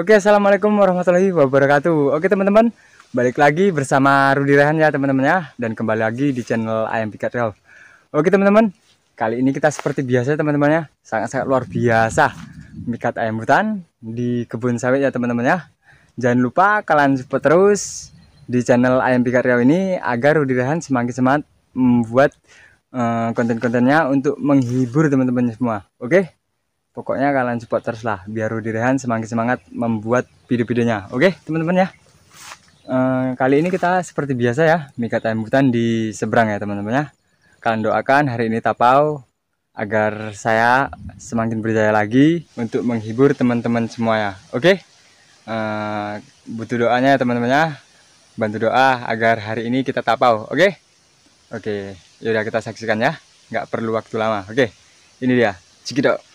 Oke, assalamualaikum warahmatullahi wabarakatuh. Oke teman-teman, balik lagi bersama Rudi Rehan ya teman-teman ya, dan kembali lagi di channel Ayam Pikat Real. Oke teman-teman, kali ini kita seperti biasa teman-teman ya, sangat-sangat luar biasa mikat ayam hutan di kebun sawit ya teman-teman ya. Jangan lupa kalian support terus di channel Ayam Pikat Riau ini agar Rudi Rehan semakin semangat membuat eh, konten-kontennya untuk menghibur teman-teman semua. Oke? pokoknya kalian support terus lah biar Rudi Rehan semakin semangat membuat video-videonya oke teman-teman ya e, kali ini kita seperti biasa ya mikat ayam hutan di seberang ya teman-teman ya kalian doakan hari ini tapau agar saya semakin berjaya lagi untuk menghibur teman-teman semua ya oke okay? Eh, butuh doanya ya teman-teman ya bantu doa agar hari ini kita tapau oke oke yaudah kita saksikan ya nggak perlu waktu lama oke ini dia cikidok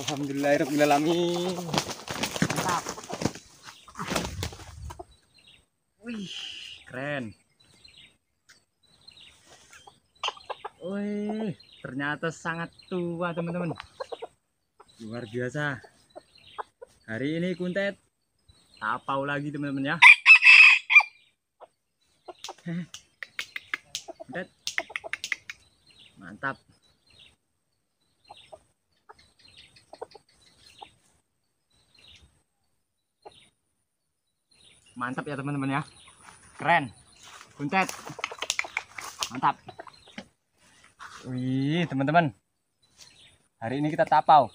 Alhamdulillahirrahmanirrahim Mantap Wih keren Wih ternyata sangat tua teman-teman Luar biasa Hari ini kuntet Tapau lagi teman-teman ya Kuntet Mantap mantap ya teman-teman ya keren buntet mantap wih teman-teman hari ini kita tapau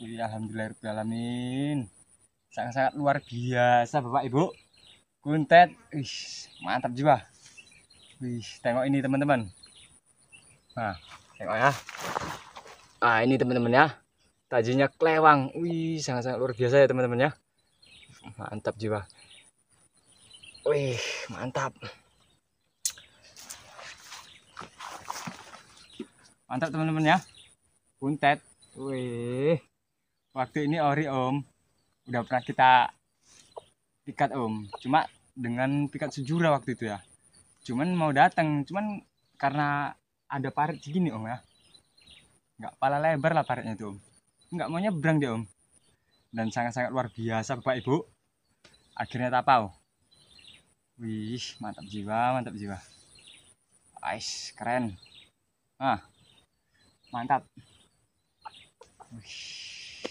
wih alhamdulillahirrahmanirrahim sangat-sangat luar biasa bapak ibu buntet wih mantap juga wih tengok ini teman-teman nah tengok ya nah ini teman-teman ya tajinya kelewang wih sangat-sangat luar biasa ya teman-teman ya mantap jiwa wih mantap mantap teman-teman ya puntet wih waktu ini ori om udah pernah kita pikat om cuma dengan pikat sejura waktu itu ya cuman mau datang cuman karena ada parit segini om ya nggak pala lebar lah paritnya tuh nggak mau nyebrang dia om dan sangat-sangat luar biasa Bapak Ibu akhirnya tapau wih mantap jiwa mantap jiwa Ais, keren ah mantap Disitu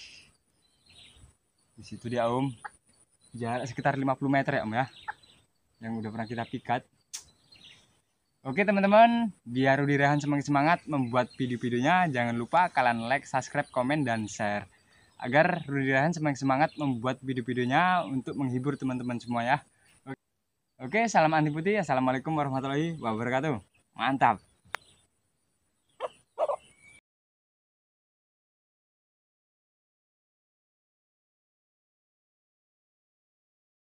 di situ dia Om jarak sekitar 50 meter ya Om ya yang udah pernah kita pikat Oke teman-teman, biar Rudi Rehan semangat semangat membuat video-videonya, jangan lupa kalian like, subscribe, komen, dan share agar Rudi Rahan semakin semangat membuat video-videonya untuk menghibur teman-teman semua ya. Oke, salam anti putih. Assalamualaikum warahmatullahi wabarakatuh. Mantap.